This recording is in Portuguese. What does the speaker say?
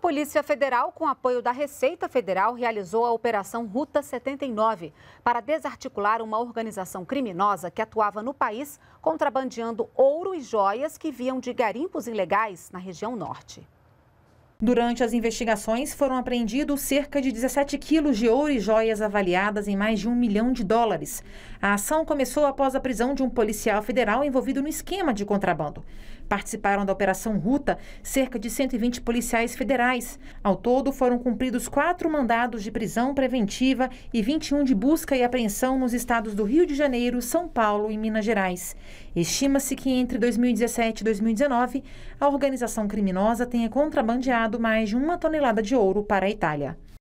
Polícia Federal, com apoio da Receita Federal, realizou a Operação Ruta 79 para desarticular uma organização criminosa que atuava no país contrabandeando ouro e joias que vinham de garimpos ilegais na região norte. Durante as investigações, foram apreendidos cerca de 17 quilos de ouro e joias avaliadas em mais de um milhão de dólares. A ação começou após a prisão de um policial federal envolvido no esquema de contrabando. Participaram da Operação Ruta cerca de 120 policiais federais. Ao todo, foram cumpridos quatro mandados de prisão preventiva e 21 de busca e apreensão nos estados do Rio de Janeiro, São Paulo e Minas Gerais. Estima-se que entre 2017 e 2019, a organização criminosa tenha contrabandeado mais de uma tonelada de ouro para a Itália